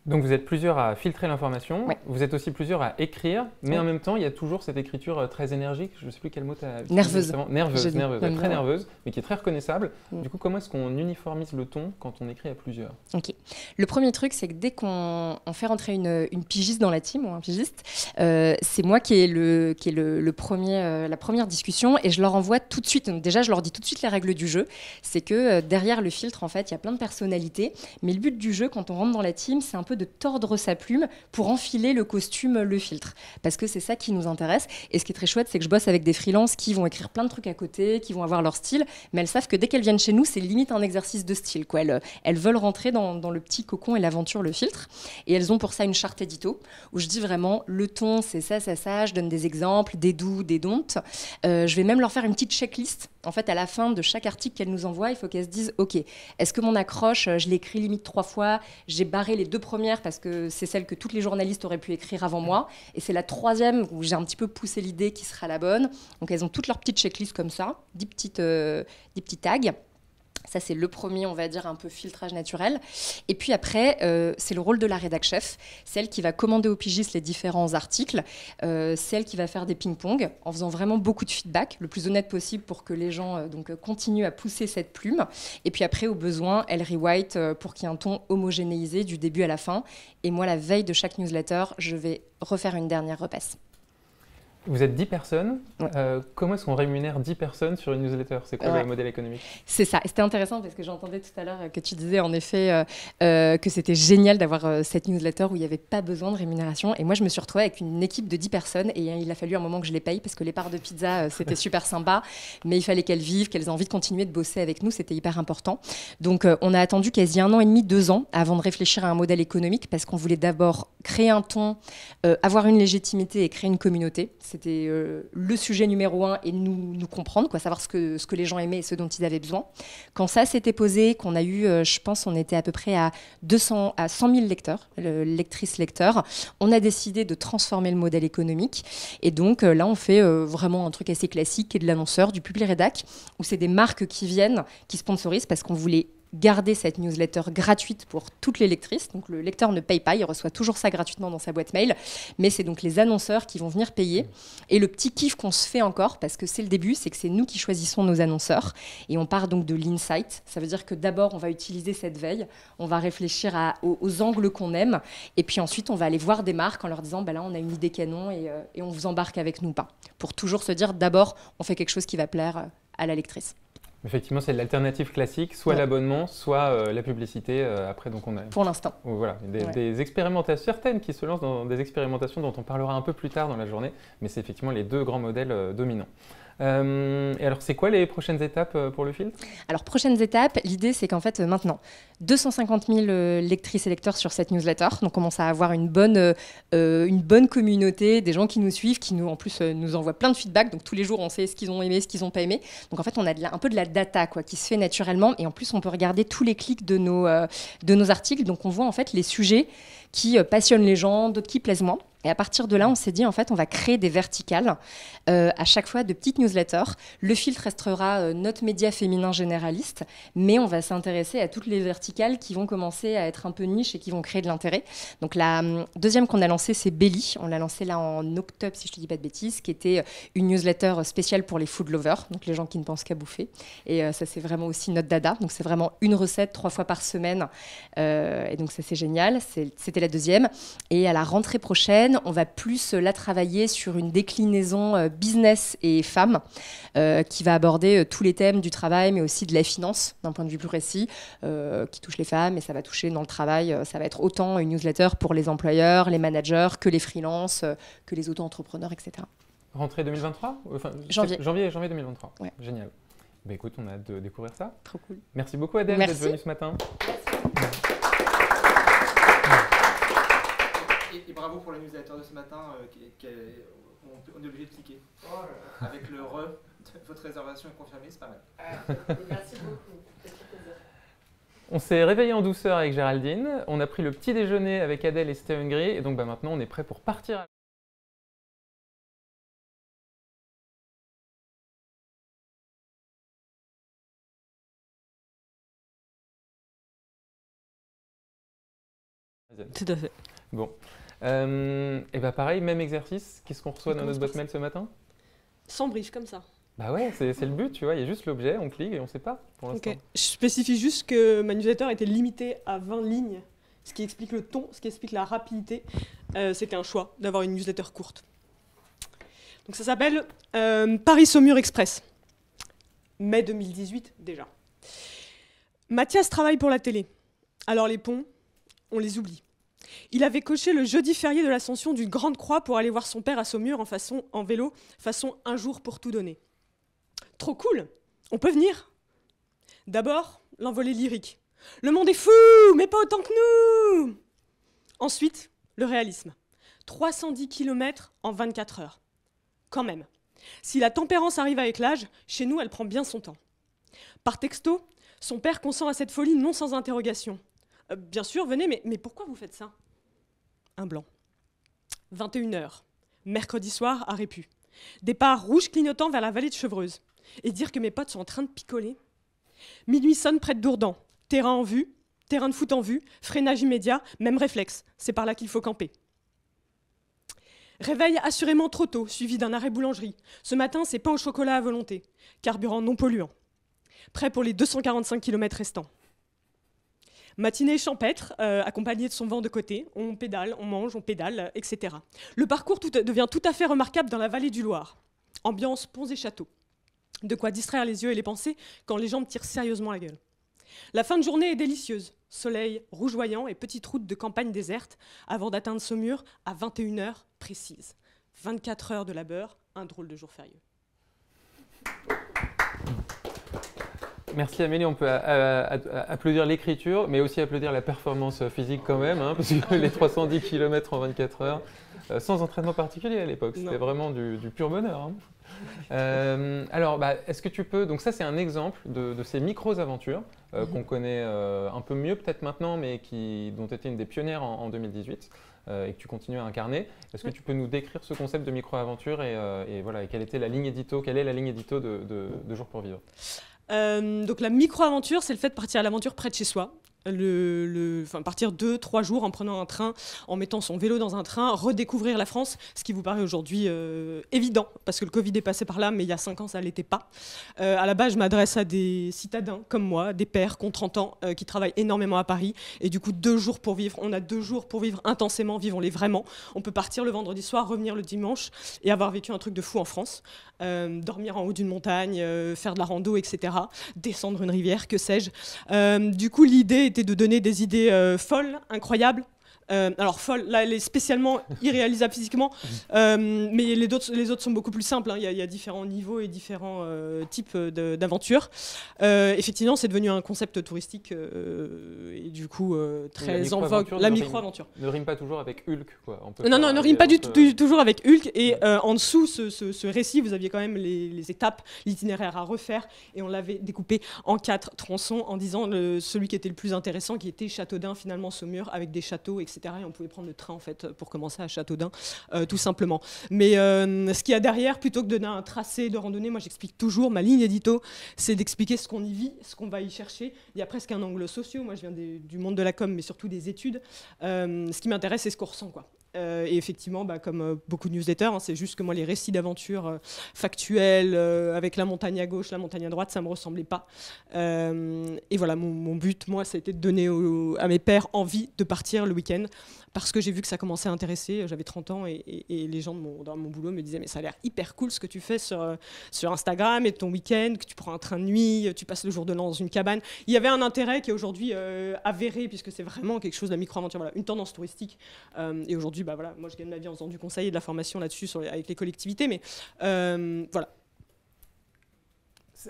Donc vous êtes plusieurs à filtrer l'information, vous êtes aussi plusieurs à écrire, mais en même temps, il y a toujours cette écriture euh, très énergique, je ne sais plus quel mot tu as Nerveuse. Nerveuse, très nerveuse, mais qui est très reconnaissable. Mm. Du coup, comment est-ce qu'on uniformise le ton quand on écrit à plusieurs Ok. Le premier truc, c'est que dès qu'on fait rentrer une, pigiste dans la team, ou un pigiste, euh, c'est moi qui ai, le, qui le, premier, euh, la première discussion, et je leur envoie tout de suite, donc déjà, je leur dis tout de suite les règles du jeu, c'est que derrière le filtre, en fait, il y a plein de personnalités, mais le but du jeu, quand on rentre dans la team, c'est un peu de tordre sa plume pour enfiler le costume, le filtre. Parce que c'est ça qui nous intéresse. Et ce qui est très chouette, c'est que je bosse avec des freelances qui vont écrire plein de trucs à côté, qui vont avoir leur style, mais elles savent que dès qu'elles viennent chez nous, c'est limite un exercice de style. Quoi. Elles, veulent rentrer dans, le petit cocon et l'aventure, le filtre. Et elles ont pour ça une charte édito où je dis vraiment le ton, c'est ça, ça, ça. Je donne des exemples, des doux, des dons. Euh, je vais même leur faire une petite checklist en fait, à la fin de chaque article qu'elle nous envoie, il faut qu'elle se dise, OK, est-ce que mon accroche, euh, je l'écris limite trois fois, j'ai barré les deux premières parce que c'est celle que toutes les journalistes auraient pu écrire avant moi, et c'est la troisième où j'ai un petit peu poussé l'idée qui sera la bonne. Donc elles ont toutes leurs petites checklists comme ça, des petites, euh, petits tags. Ça, c'est le premier, on va dire, un peu filtrage naturel. Et puis après, euh, c'est le rôle de la rédac chef, celle qui va commander au pigistes les différents articles, euh, celle qui va faire des ping-pong en faisant vraiment beaucoup de feedback, le plus honnête possible pour que les gens euh, donc, continuent à pousser cette plume. Et puis après, au besoin, elle rewrite pour qu'il y ait un ton homogénéisé du début à la fin. Et moi, la veille de chaque newsletter, je vais refaire une dernière repasse. Vous êtes 10 personnes. Euh, comment est-ce qu'on rémunère 10 personnes sur une newsletter C'est quoi le modèle économique C'est ça. C'était intéressant parce que j'entendais tout à l'heure euh, que tu disais en effet euh, que c'était génial d'avoir cette newsletter où il n'y avait pas besoin de rémunération. Et moi, je me suis retrouvée avec une équipe de 10 personnes et hein, il a fallu un moment que je les paye parce que les parts de pizza, c'était (laughs) super sympa, mais il fallait qu'elles vivent, qu'elles aient envie de continuer de bosser avec nous. C'était hyper important. Donc, on a attendu quasi un an et demi, deux ans avant de réfléchir à un modèle économique parce qu'on voulait d'abord créer un ton, avoir une légitimité et créer une communauté c'était euh, le sujet numéro un et nous, comprendre, quoi, savoir ce que, ce que les gens aimaient et ce dont ils avaient besoin. Quand ça s'était posé, qu'on a eu, euh, je pense, on était à peu près à 200 à 100 000 lecteurs, lectrice lectrices lecteurs, on a décidé de transformer le modèle économique. Et donc euh, là, on fait vraiment un truc assez classique et de l'annonceur, du public rédac, où c'est des marques qui viennent, qui sponsorisent parce qu'on voulait garder cette newsletter gratuite pour toutes les lectrices. Donc le lecteur ne paye pas, il reçoit toujours ça gratuitement dans sa boîte mail, mais c'est donc les annonceurs qui vont venir payer. Et le petit kiff qu'on se fait encore, parce que c'est le début, c'est que c'est nous qui choisissons nos annonceurs. Et on part donc de l'insight. Ça veut dire que d'abord, on va utiliser cette veille, on va réfléchir aux, angles qu'on aime, et puis ensuite, on va aller voir des marques en leur disant, bah là, on a une idée canon et, euh, et on vous embarque avec nous pas. Pour toujours se dire, d'abord, on fait quelque chose qui va plaire euh, à la lectrice. Effectivement, c'est l'alternative classique, soit l'abonnement, soit euh, la publicité. Euh, après, donc on a. Pour l'instant. Voilà, des, expérimentations, certaines qui se lancent dans des expérimentations dont on parlera un peu plus tard dans la journée, mais c'est effectivement les deux grands modèles euh, dominants. Euh, et alors, c'est quoi les prochaines étapes euh, pour le film Alors, prochaines étapes, l'idée, c'est qu'en fait, euh, maintenant, 250 000 lectrices et lecteurs sur cette newsletter. Donc, on commence à avoir une bonne, une bonne communauté, des gens qui nous suivent, qui nous, en plus, nous envoient plein de feedback. Donc, tous les jours, on sait ce qu'ils ont aimé, ce qu'ils n'ont pas aimé. Donc, en fait, on a un peu de la data quoi, qui se fait naturellement. Et en plus, on peut regarder tous les clics de nos, de nos articles. Donc, on voit en fait les sujets qui passionnent les gens, d'autres qui plaisent moins. Et à partir de là, on s'est dit, en fait, on va créer des verticales, euh, à chaque fois de petites newsletters. Le filtre restera euh, notre média féminin généraliste, mais on va s'intéresser à toutes les verticales qui vont commencer à être un peu niche et qui vont créer de l'intérêt. Donc la euh, deuxième qu'on a lancée, c'est Belly. On l'a lancée là en octobre, si je ne te dis pas de bêtises, qui était une newsletter spéciale pour les food lovers, donc les gens qui ne pensent qu'à bouffer. Et ça, c'est vraiment aussi notre dada. Donc c'est vraiment une recette trois fois par semaine. et donc ça, c'est génial. C'était la deuxième. Et à la rentrée prochaine, on va plus euh, la travailler sur une déclinaison euh, business et femmes euh, qui va aborder tous les thèmes du travail, mais aussi de la finance d'un point de vue plus précis, qui touche les femmes et ça va toucher dans le travail, ça va être autant une newsletter pour les employeurs, les managers, que les freelances, que les auto-entrepreneurs, etc. Rentrée 2023 janvier. janvier. Janvier 2023. Génial. ben écoute, on a hâte de découvrir ça. Trop cool. Merci beaucoup Adèle d'être venue ce matin. Merci. et, bravo pour la newsletter de ce matin, euh, qu'on est, obligé de cliquer. Oh avec le re, votre réservation est confirmée, c'est pas mal. Ah, merci beaucoup. On s'est réveillé en douceur avec Géraldine, on a pris le petit déjeuner avec Adèle et Stephen Grey. et donc bah, maintenant on est prêt pour partir. Tout à fait. Bon. Euh, et bah pareil, même exercice. Qu'est-ce qu'on reçoit dans notre boîte mail ce matin Sans brief, comme ça. Bah ouais, c'est le but, tu vois. Il y a juste l'objet, on clique et on ne sait pas pour l'instant. Je spécifie juste que ma newsletter était limitée à 20 lignes, ce qui explique le ton, ce qui explique la rapidité. C'est euh, C'était un choix d'avoir une newsletter courte. Donc ça s'appelle euh, Paris-Saumur Express. Mai 2018 déjà. Mathias travaille pour la télé. Alors les ponts, on les oublie. Il avait coché le jeudi férié de l'Ascension d'une grande croix pour aller voir son père à Saumur en, façon, en vélo, façon un jour pour tout donner. Trop cool On peut venir D'abord, l'envolée lyrique. Le monde est fou, mais pas autant que nous Ensuite, le réalisme. 310 km en 24 heures. Quand même. Si la tempérance arrive avec l'âge, chez nous, elle prend bien son temps. Par texto, son père consent à cette folie non sans interrogation. Euh, bien sûr, venez, mais, mais pourquoi vous faites ça Un blanc. 21h, mercredi soir à Répu. Départ rouge clignotant vers la vallée de Chevreuse. Et dire que mes potes sont en train de picoler. Minuit sonne près de Dourdan. Terrain en vue, terrain de foot en vue, freinage immédiat, même réflexe. C'est par là qu'il faut camper. Réveil assurément trop tôt, suivi d'un arrêt boulangerie. Ce matin, c'est pain au chocolat à volonté. Carburant non polluant. Prêt pour les 245 km restants. Matinée champêtre, euh, accompagnée de son vent de côté, on pédale, on mange, on pédale, euh, etc. Le parcours devient tout à fait remarquable dans la vallée du Loir. Ambiance ponts et châteaux. De quoi distraire les yeux et les pensées quand les jambes tirent sérieusement la gueule. La fin de journée est délicieuse. Soleil rougeoyant et petite route de campagne déserte avant d'atteindre Saumur à 21h précise. 24 heures de labeur, un drôle de jour férié. Merci Amélie, on peut euh, euh, euh, applaudir l'écriture, mais aussi applaudir la performance physique quand même, hein, parce que les 310 km en 24 heures, sans entraînement particulier à l'époque, c'était vraiment du, pur bonheur. Hein. alors, bah, est-ce que tu peux... Donc ça, c'est un exemple de, ces micro-aventures mhm. qu'on connaît un peu mieux peut-être maintenant, mais qui, dont tu étais une des pionnières en, 2018 et que tu continues à incarner. Est-ce que tu peux nous décrire ce concept de micro-aventure et, voilà, quelle était la ligne édito, quelle est la ligne édito de, de Jour pour Vivre euh, donc la micro-aventure, c'est le fait de partir à l'aventure près de chez soi. Le, enfin, partir deux, trois jours en prenant un train, en mettant son vélo dans un train, redécouvrir la France, ce qui vous paraît aujourd'hui euh, évident, parce que le Covid est passé par là, mais il y a cinq ans, ça ne l'était pas. Euh, à la base, je m'adresse à des citadins comme moi, des pères qui ont 30 ans, qui travaillent énormément à Paris, et du coup, deux jours pour vivre. On a deux jours pour vivre intensément, vivons-les vraiment. On peut partir le vendredi soir, revenir le dimanche, et avoir vécu un truc de fou en France. Euh, dormir en haut d'une montagne, euh, faire de la rando, etc., descendre une rivière, que sais-je. Euh, du coup, l'idée était de donner des idées folles, incroyables, euh, alors folle, là elle est spécialement irréalisable physiquement, (laughs) euh, mais les autres, les autres sont beaucoup plus simples. Hein. Il y, a différents niveaux et différents euh, types d'aventures. effectivement, c'est devenu un concept touristique et du coup très en vogue. La micro-aventure. Ne, rime pas toujours avec Hulk. Quoi. non, non, ne rime pas du tout toujours avec Hulk. Et en dessous, ce, récit, vous aviez quand même les, étapes, l'itinéraire à refaire, et on l'avait découpé en quatre tronçons en disant celui qui était le plus intéressant, qui était Châteaudun, finalement Saumur, avec des châteaux, etc on pouvait prendre le train en fait pour commencer à Châteaudun, euh, tout simplement. Mais euh, ce qu'il y a derrière, plutôt que de donner un tracé de randonnée, moi j'explique toujours, ma ligne édito, c'est d'expliquer ce qu'on y vit, ce qu'on va y chercher. Il y a presque un angle social, moi je viens du monde de la com, mais surtout des études. Euh, ce qui m'intéresse, c'est ce qu'on ressent, quoi. Euh, et effectivement, bah, comme euh, beaucoup de newsletters, hein, c'est juste que moi, les récits d'aventure factuelles euh, factuels, avec la montagne à gauche, la montagne à droite, ça ne me ressemblait pas. et voilà, mon, but, moi, ça a été de donner à mes pères envie de partir le week-end, parce que j'ai vu que ça commençait à intéresser. J'avais 30 ans et, les gens de mon, dans mon boulot me disaient, mais ça a l'air hyper cool ce que tu fais sur, Instagram et ton week-end, que tu prends un train de nuit, tu passes le jour de l'an dans une cabane. Il y avait un intérêt qui est aujourd'hui avéré, puisque c'est vraiment quelque chose de micro-aventure, voilà, une tendance touristique. et aujourd'hui, bah moi je gagne ma vie en faisant du conseil et de la formation là-dessus avec les collectivités, mais euh, voilà,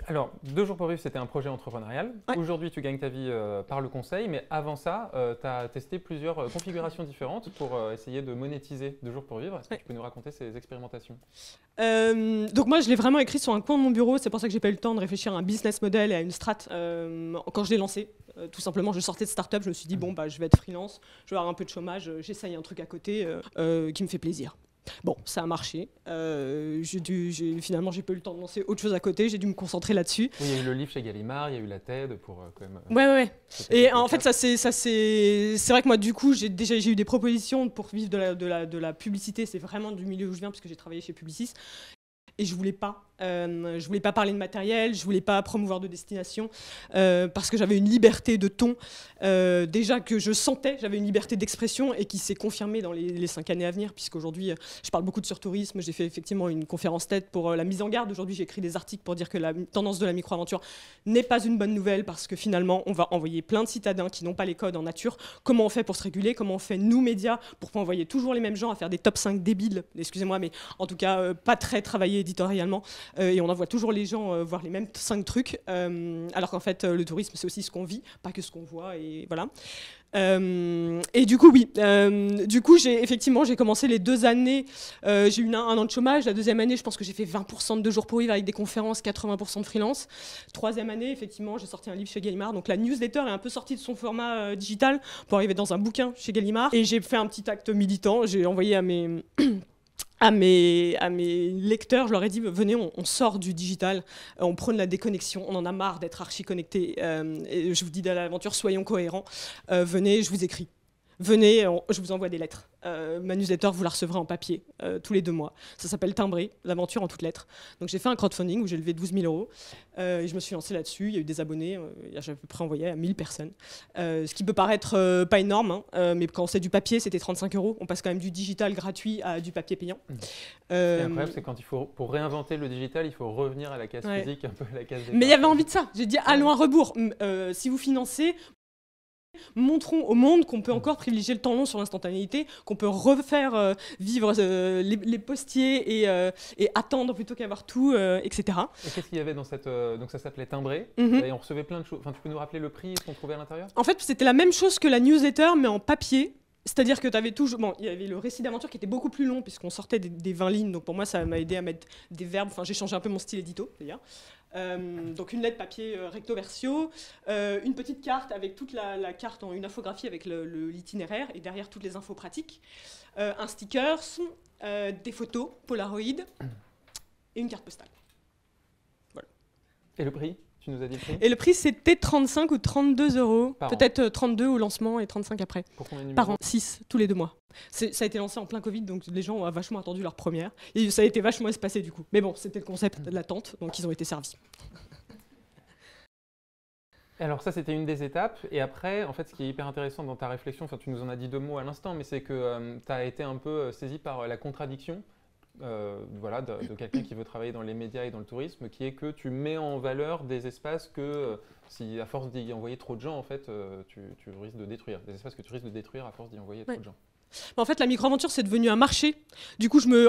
alors, Deux jours pour vivre, c'était un projet entrepreneurial. Aujourd'hui, tu gagnes ta vie euh, par le conseil, mais avant ça, euh, tu as testé plusieurs euh, configurations différentes pour essayer de monétiser Deux jours pour vivre. Est-ce que tu peux nous raconter ces expérimentations Donc moi, je l'ai vraiment écrit sur un coin de mon bureau. C'est pour ça que j'ai pas eu le temps de réfléchir à un business model et à une strat quand je l'ai lancé. tout simplement, je sortais de start-up, je me suis dit, bon, bah, je vais être freelance, je vais avoir un peu de chômage, j'essaye un truc à côté qui me fait plaisir. Bon, ça a marché. Euh, finalement, j'ai pas eu le temps de lancer autre chose à côté. J'ai dû me concentrer là-dessus. il y a eu le livre chez Gallimard, il y a eu la TED pour euh, euh, ouais, ouais. Et en fait, ça c'est, c'est, vrai que moi, du coup, j'ai déjà eu des propositions pour vivre de la, publicité. C'est vraiment du milieu où je viens parce j'ai travaillé chez Publicis et je voulais pas je euh, je voulais pas parler de matériel, je voulais pas promouvoir de destination, euh, parce que j'avais une liberté de ton euh, déjà que je sentais, j'avais une liberté d'expression et qui s'est confirmée dans les, cinq années à venir, puisqu'aujourd'hui je parle beaucoup de surtourisme, j'ai fait effectivement une conférence tête pour la mise en garde, aujourd'hui j'écris des articles pour dire que la tendance de la micro-aventure n'est pas une bonne nouvelle, parce que finalement on va envoyer plein de citadins qui n'ont pas les codes en nature, comment on fait pour se réguler, comment on fait nous médias pour pas envoyer toujours les mêmes gens à faire des top 5 débiles, excusez-moi, mais en tout cas pas très travaillés éditorialement. Euh, et on envoie toujours les gens euh, voir les mêmes cinq trucs, euh, alors qu'en fait, le tourisme, c'est aussi ce qu'on vit, pas que ce qu'on voit, et voilà. et du coup, oui. du coup, j'ai effectivement, j'ai commencé les deux années. j'ai eu un, an de chômage. La deuxième année, je pense que j'ai fait 20% de deux jours pour vivre avec des conférences, 80% de freelance. Troisième année, effectivement, j'ai sorti un livre chez Gallimard. Donc la newsletter est un peu sortie de son format digital pour arriver dans un bouquin chez Gallimard. Et j'ai fait un petit acte militant. J'ai envoyé à mes (clears throat) à mes, à mes lecteurs, je leur ai dit, venez, on, sort du digital, euh, on prône la déconnexion, on en a marre d'être archi-connecté. Euh, je vous dis dans l'aventure, soyons cohérents. Euh, venez, je vous écris venez, je vous envoie des lettres. Euh, ma newsletter, vous la recevrez en papier euh, tous les deux mois. Ça s'appelle Timbré, l'aventure en toutes lettres. Donc j'ai fait un crowdfunding où j'ai levé 12 000 euros euh, et je me suis lancée là-dessus. Il y a eu des abonnés, j'ai à peu près envoyé à 1000 personnes. ce qui peut paraître pas énorme, hein, mais quand c'est du papier, c'était 35 euros. On passe quand même du digital gratuit à du papier payant. Mmh. incroyable, c'est quand il faut, pour réinventer le digital, il faut revenir à la case physique, un peu à la case. Mais il y avait envie de ça. J'ai dit allons à rebours. si vous financez, Montrons au monde qu'on peut encore privilégier le temps long sur l'instantanéité, qu'on peut refaire euh, vivre euh, les, postiers euh, et, attendre plutôt qu'avoir tout, etc. Et qu'est-ce qu'il y avait dans cette. donc ça s'appelait timbré, mhm. et on recevait plein de choses. Enfin, tu peux nous rappeler le prix qu'on trouvait à l'intérieur En fait, c'était la même chose que la newsletter, mais en papier. C'est-à-dire que tu avais toujours. Bon, il y avait le récit d'aventure qui était beaucoup plus long, puisqu'on sortait des, des, 20 lignes. Donc pour moi, ça m'a aidé à mettre des verbes. Enfin, j'ai changé un peu mon style édito, d'ailleurs. Euh, donc une lettre papier euh, recto versio, euh, une petite carte avec toute la, carte en une infographie avec l'itinéraire et derrière toutes les infos pratiques, un sticker, des photos Polaroid et une carte postale. Voilà. Et le prix dit Et le prix, c'était 35 ou 32 euros. Peut-être 32 euh, au lancement et 35 après. Par an, 6, tous les deux mois. Ça a été lancé en plein Covid, donc les gens ont vachement attendu leur première. Et ça a été vachement espacé du coup. Mais bon, c'était le concept de l'attente, donc ils ont été servis. (laughs) Alors ça, c'était une des étapes. Et après, en fait, ce qui est hyper intéressant dans ta réflexion, enfin, tu nous en as dit deux mots à l'instant, mais c'est que euh, tu as été un peu euh, saisi par la contradiction euh, voilà, de, quelqu'un qui veut travailler dans les médias et dans le tourisme, qui est que tu mets en valeur des espaces que, euh, si à force d'y envoyer trop de gens, en fait, euh, tu, risques de détruire. Des espaces que tu risques de détruire à force d'y envoyer trop de gens. En fait, la micro-aventure, c'est devenu un marché. Du coup, je me...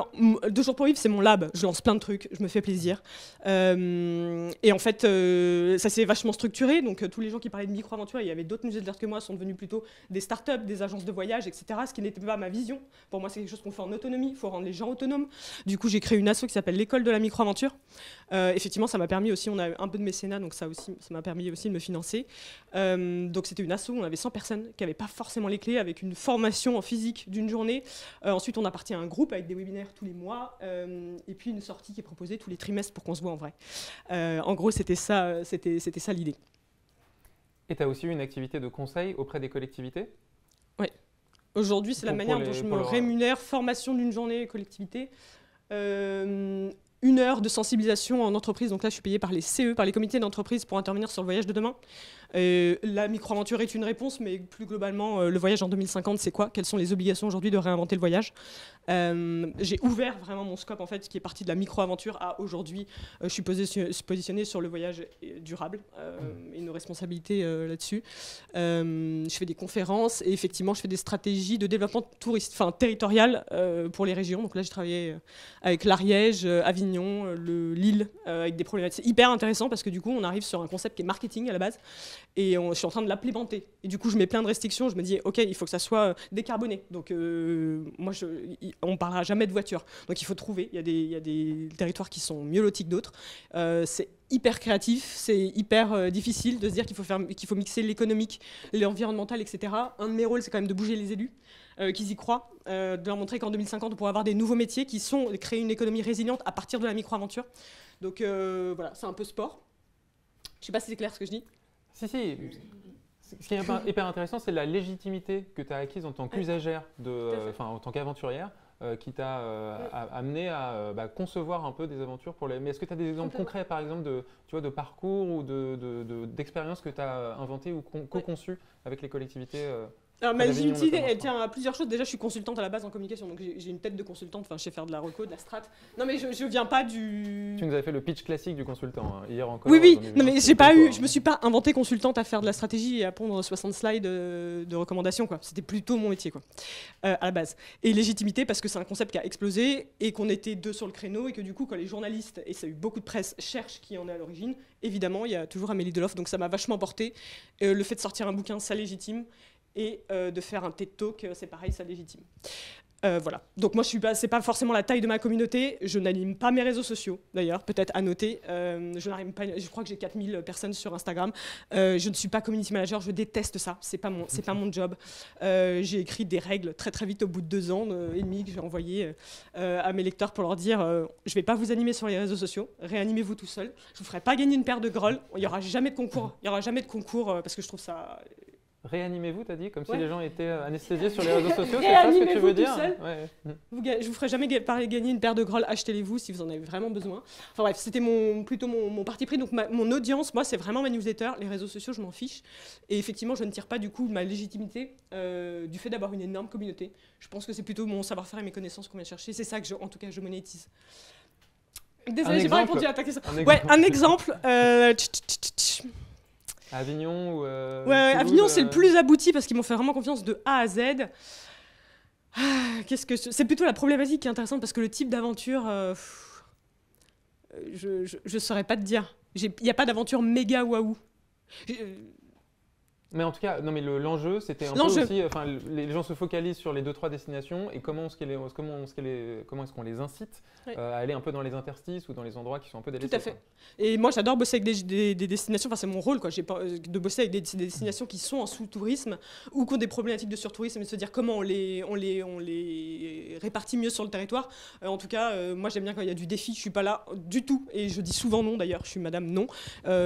Deux jours pour vivre, c'est mon lab. Je lance plein de trucs, je me fais plaisir. Euh, et en fait, euh, ça s'est vachement structuré. Donc, euh, tous les gens qui parlaient de micro-aventure, il y avait d'autres musées de l'art que moi, sont devenus plutôt des start startups, des agences de voyage, etc. Ce qui n'était pas ma vision. Pour moi, c'est quelque chose qu'on fait en autonomie. Il faut rendre les gens autonomes. Du coup, j'ai créé une asso qui s'appelle l'école de la micro-aventure. effectivement, ça m'a permis aussi, on a un peu de mécénat, donc ça aussi, ça m'a permis aussi de me financer. donc, c'était une asso, on avait 100 personnes qui n'avaient pas forcément les clés, avec une formation en physique d'une journée. Euh, ensuite, on appartient à un groupe avec des webinaires tous les mois euh, et puis une sortie qui est proposée tous les trimestres pour qu'on se voit en vrai. Euh, en gros, c'était ça, c'était, c'était ça l'idée. Et tu as aussi une activité de conseil auprès des collectivités Oui. Aujourd'hui, c'est la manière dont je me rémunère formation d'une journée collectivité une heure de sensibilisation en entreprise. Donc là, je suis payée par les CE, par les comités d'entreprise pour intervenir sur le voyage de demain. Euh, la micro-aventure est une réponse, mais plus globalement, euh, le voyage en 2050, c'est quoi Quelles sont les obligations aujourd'hui de réinventer le voyage euh, J'ai ouvert vraiment mon scope, en fait, qui est parti de la micro-aventure à aujourd'hui. je suis positionnée sur le voyage durable et nos responsabilités là-dessus. je fais des conférences et effectivement, je fais des stratégies de développement touriste, enfin, territorial pour les régions. Donc là, j'ai travaillé avec l'Ariège, Avignon, le Lille, avec des problématiques. C'est hyper intéressant parce que du coup, on arrive sur un concept qui est marketing à la base et je suis en train de l'implémenter. Et du coup, je mets plein de restrictions. Je me dis, OK, il faut que ça soit euh, décarboné. Donc, euh, moi, je, on ne parlera jamais de voiture. Donc, il faut trouver. Il y a des, territoires qui sont mieux lotis que d'autres. Euh, c'est hyper créatif, c'est hyper difficile de se dire qu'il faut, faire, qu'il faut mixer l'économique, l'environnemental, etc. Un de mes rôles, c'est quand même de bouger les élus. qu'ils y croient, de leur montrer qu'en 2050, on pourra avoir des nouveaux métiers qui sont créer une économie résiliente à partir de la micro-aventure. Donc voilà, c'est un peu sport. Je ne sais pas si c'est clair ce que je dis. Si, si. Ce qui est hyper intéressant, c'est la légitimité que tu as acquise en tant qu'usagère, enfin en tant qu'aventurière, euh, qui t'a euh, amené à euh, bah, concevoir un peu des aventures pour les. Mais est-ce que tu as des exemples concrets, par exemple, de, tu vois, de parcours ou d'expériences de, que tu as inventées ou co-conçues avec les collectivités ma j'ai elle tient à plusieurs choses. Déjà, je suis consultante à la base en communication, donc j'ai une tête de consultante. Enfin, je sais faire de la reco, de la strat. Non, mais je, je viens pas du. Tu nous avais fait le pitch classique du consultant hein, hier encore. Oui, oui. Non, mais j'ai pas eu, je me suis pas inventée consultante à faire de la stratégie et à pondre 60 slides euh, de, recommandations. Quoi. C'était plutôt mon métier, quoi, euh, à la base. Et légitimité, parce que c'est un concept qui a explosé et qu'on était deux sur le créneau et que du coup, quand les journalistes et ça a eu beaucoup de presse cherchent qui en est à l'origine, évidemment, il y a toujours Amélie Deloff. Donc ça m'a vachement porté. Euh, le fait de sortir un bouquin, ça légitime et euh, de faire un TED Talk, euh, c'est pareil, ça légitime. Euh, voilà. Donc moi, je suis pas, c'est pas forcément la taille de ma communauté. Je n'anime pas mes réseaux sociaux, d'ailleurs, peut-être à noter. je pas. Je crois que j'ai 4000 personnes sur Instagram. je ne suis pas community manager. Je déteste ça. C'est pas mon, pas mon job. j'ai écrit des règles très très vite au bout de deux ans et demi que j'ai envoyé à mes lecteurs pour leur dire je ne vais pas vous animer sur les réseaux sociaux. Réanimez-vous tout seul. Je vous ferai pas gagner une paire de grolles. Il n'y aura jamais de concours. Il y aura jamais de concours parce que je trouve ça Réanimez-vous, t'as dit, comme si les gens étaient euh, anesthésiés sur les réseaux (laughs) sociaux, c'est ça ce que tu veux dire seul. Ouais. Vous, Je vous ferai jamais gagner une paire de grolles, achetez-les-vous si vous en avez vraiment besoin. Enfin bref, c'était mon, plutôt mon, parti pris. Donc mon audience, moi, c'est vraiment ma newsletter. Les réseaux sociaux, je m'en fiche. Et effectivement, je ne tire pas du coup ma légitimité euh, du fait d'avoir une énorme communauté. Je pense que c'est plutôt mon savoir-faire et mes connaissances qu'on vient chercher. C'est ça que, je, en tout cas, je monétise. Désolée, j'ai pas répondu à ta question. Un ouais, exemple. un exemple. Euh, Avignon ou. Euh, ouais, Avignon, c'est le euh, plus abouti parce qu'ils m'ont fait vraiment confiance de A à Z. Ah, qu'est-ce que c'est plutôt la problématique qui est intéressante parce que le type d'aventure, euh, je, je, saurais pas te dire. Il n'y a pas d'aventure méga waouh. Mais en tout cas, non, mais l'enjeu, c'était un peu aussi, enfin, les gens se focalisent sur les deux trois destinations et comment est-ce qu'on les, comment est-ce qu'on est les incite euh, à aller un peu dans les interstices ou dans les endroits qui sont un peu délaissés. Tout à fait. Et moi, j'adore bosser avec des, destinations. Enfin, c'est mon rôle, quoi. J'ai euh, de bosser avec des, destinations qui sont en sous-tourisme ou qui ont des problématiques de surtourisme et se dire comment on les, on les, on les répartit mieux sur le territoire. Euh, en tout cas, moi, j'aime bien quand il y a du défi. Je suis pas là du tout et je dis souvent non. D'ailleurs, je suis Madame non.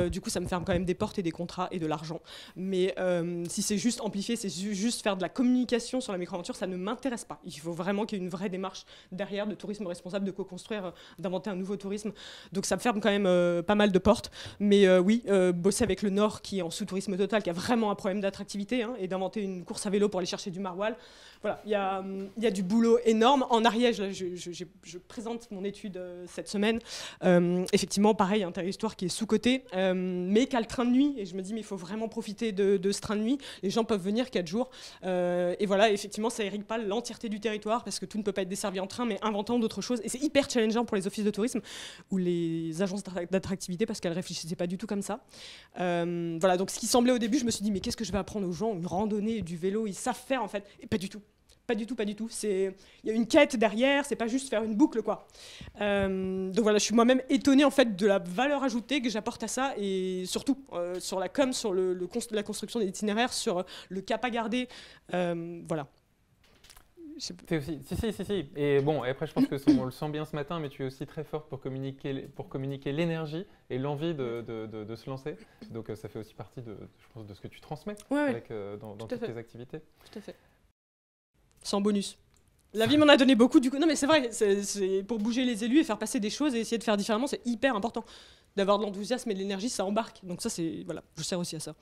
du coup, ça me ferme quand même des portes et des contrats et de l'argent. Mais euh, si c'est juste amplifier, c'est juste faire de la communication sur la micro ça ne m'intéresse pas. Il faut vraiment qu'il y ait une vraie démarche derrière de tourisme responsable, de co-construire, euh, d'inventer un nouveau tourisme. Donc ça me ferme quand même euh, pas mal de portes. Mais oui, bosser avec le Nord qui est en sous-tourisme total, qui a vraiment un problème d'attractivité, hein, et d'inventer une course à vélo pour aller chercher du maroilles, voilà, il y a, du boulot énorme. En Ariège, je, présente mon étude euh, cette semaine. Euh, effectivement, pareil, un hein, territoire qui est sous-coté, euh, mais qui a le train de nuit. Et je me dis, mais il faut vraiment profiter de, ce train de nuit. Les gens peuvent venir quatre jours. et voilà, effectivement, ça irrigue pas l'entièreté du territoire parce que tout ne peut pas être desservi en train, mais inventant d'autres choses. Et c'est hyper challengeant pour les offices de tourisme ou les agences d'attractivité parce qu'elles ne réfléchissaient pas du tout comme ça. voilà, donc ce qui semblait au début, je me suis dit, mais qu'est-ce que je vais apprendre aux gens Une randonnée, du vélo, ils savent faire en fait. Et pas du tout. Pas du tout, pas du tout. Il y a une quête derrière, c'est pas juste faire une boucle, quoi. Euh, donc voilà, je suis moi-même étonnée, en fait, de la valeur ajoutée que j'apporte à ça, et surtout euh, sur la com, sur le, le la construction des itinéraires, sur le cap à garder. Euh, voilà. Si, si, si, Et bon, après, je pense que on le sent bien ce matin, mais tu es aussi très fort pour communiquer, pour communiquer l'énergie et l'envie de, se lancer. Donc, ça fait aussi partie de, je pense, de ce que tu transmets avec, dans, toutes tes activités. Tout à fait sans bonus. La vie m'en a donné beaucoup, du coup. Non, mais c'est vrai, c'est pour bouger les élus et faire passer des choses et essayer de faire différemment, c'est hyper important. D'avoir de l'enthousiasme et de l'énergie, ça embarque. Donc, ça, c'est. Voilà, je sers aussi à ça.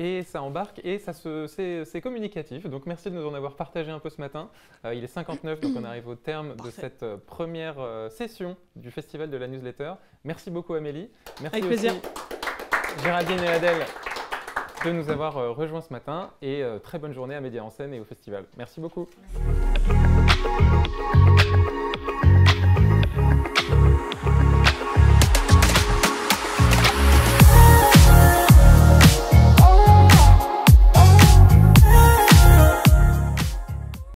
Et ça embarque et ça c'est communicatif. Donc merci de nous en avoir partagé un peu ce matin. Euh, il est 59, donc on arrive au terme de cette euh, première euh, session du Festival de la Newsletter. Merci beaucoup Amélie. Merci Avec plaisir. Géraldine et Adèle de nous avoir euh, rejoint ce matin et euh, très bonne journée à Média en scène et au festival. Merci beaucoup.